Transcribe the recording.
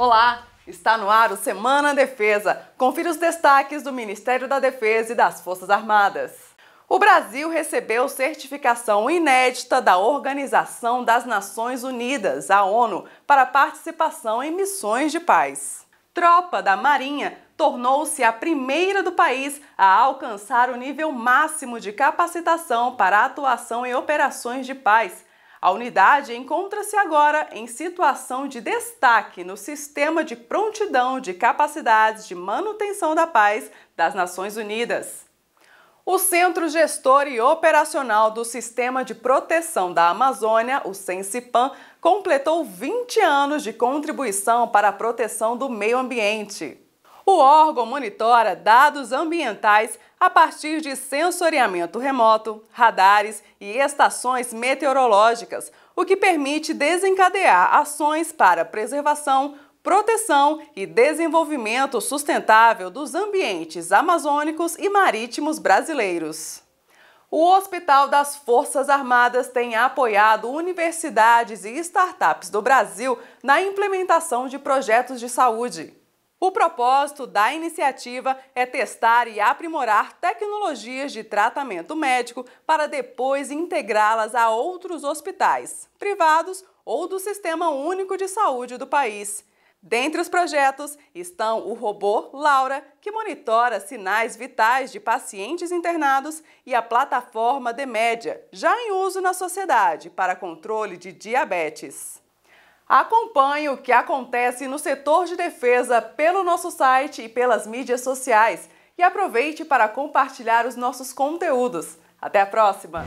Olá, está no ar o Semana Defesa. Confira os destaques do Ministério da Defesa e das Forças Armadas. O Brasil recebeu certificação inédita da Organização das Nações Unidas, a ONU, para participação em missões de paz. Tropa da Marinha tornou-se a primeira do país a alcançar o nível máximo de capacitação para atuação em operações de paz, a unidade encontra-se agora em situação de destaque no sistema de prontidão de capacidades de manutenção da paz das Nações Unidas. O Centro Gestor e Operacional do Sistema de Proteção da Amazônia, o CENSIPAN, completou 20 anos de contribuição para a proteção do meio ambiente. O órgão monitora dados ambientais a partir de sensoriamento remoto, radares e estações meteorológicas, o que permite desencadear ações para preservação, proteção e desenvolvimento sustentável dos ambientes amazônicos e marítimos brasileiros. O Hospital das Forças Armadas tem apoiado universidades e startups do Brasil na implementação de projetos de saúde. O propósito da iniciativa é testar e aprimorar tecnologias de tratamento médico para depois integrá-las a outros hospitais, privados ou do Sistema Único de Saúde do país. Dentre os projetos estão o robô Laura, que monitora sinais vitais de pacientes internados, e a plataforma Demédia, já em uso na sociedade para controle de diabetes. Acompanhe o que acontece no setor de defesa pelo nosso site e pelas mídias sociais e aproveite para compartilhar os nossos conteúdos. Até a próxima!